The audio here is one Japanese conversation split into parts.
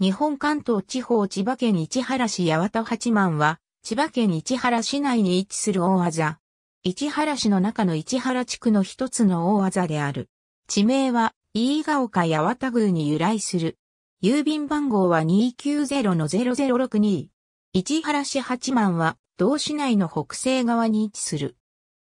日本関東地方千葉県市原市八幡八幡は、千葉県市原市内に位置する大技。市原市の中の市原地区の一つの大技である。地名は、飯ヶ丘八幡宮に由来する。郵便番号は290-0062。市原市八幡は、同市内の北西側に位置する。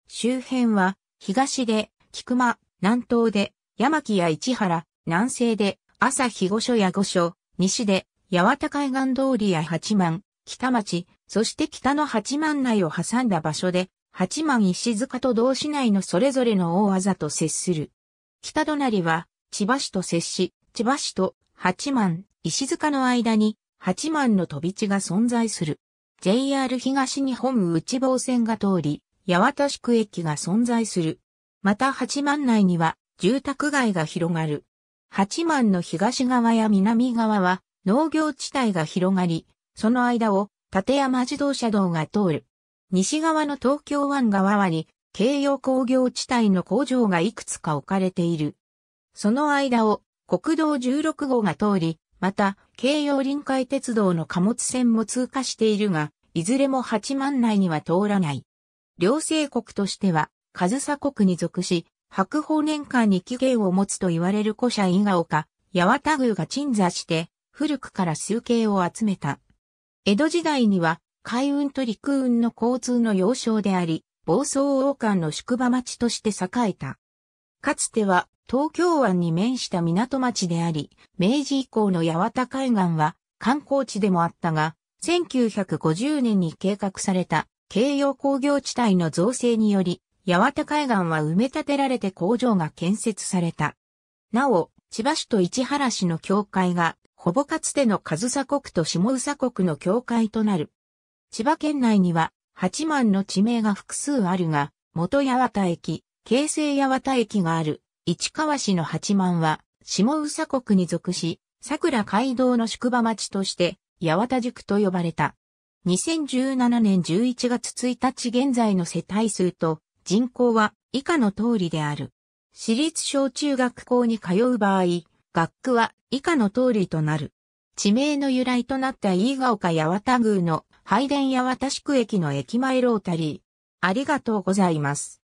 周辺は、東で、菊間、南東で、山木や市原、南西で、朝日御所や御所、西で、八幡海岸通りや八幡、北町、そして北の八幡内を挟んだ場所で、八幡石塚と同市内のそれぞれの大技と接する。北隣は、千葉市と接し、千葉市と八幡、石塚の間に、八幡の飛び地が存在する。JR 東日本内房線が通り、八幡宿駅が存在する。また八幡内には、住宅街が広がる。八幡の東側や南側は農業地帯が広がり、その間を立山自動車道が通る。西側の東京湾側はに、京葉工業地帯の工場がいくつか置かれている。その間を国道16号が通り、また、京葉臨海鉄道の貨物船も通過しているが、いずれも八幡内には通らない。両政国としては、上総国に属し、白鳳年間に起源を持つと言われる古社伊賀岡、八幡宮が鎮座して、古くから数形を集めた。江戸時代には、海運と陸運の交通の要衝であり、房総王冠の宿場町として栄えた。かつては、東京湾に面した港町であり、明治以降の八幡海岸は観光地でもあったが、1950年に計画された、京葉工業地帯の造成により、八幡海岸は埋め立てられて工場が建設された。なお、千葉市と市原市の境界が、ほぼかつての上総国と下総国の境界となる。千葉県内には、八幡の地名が複数あるが、元八幡駅、京成八幡駅がある、市川市の八幡は、下佐国に属し、桜街道の宿場町として、八幡塾と呼ばれた。2017年11月1日現在の世帯数と、人口は以下の通りである。私立小中学校に通う場合、学区は以下の通りとなる。地名の由来となった飯ヶ丘八幡宮の拝殿八幡宿駅の駅前ロータリー。ありがとうございます。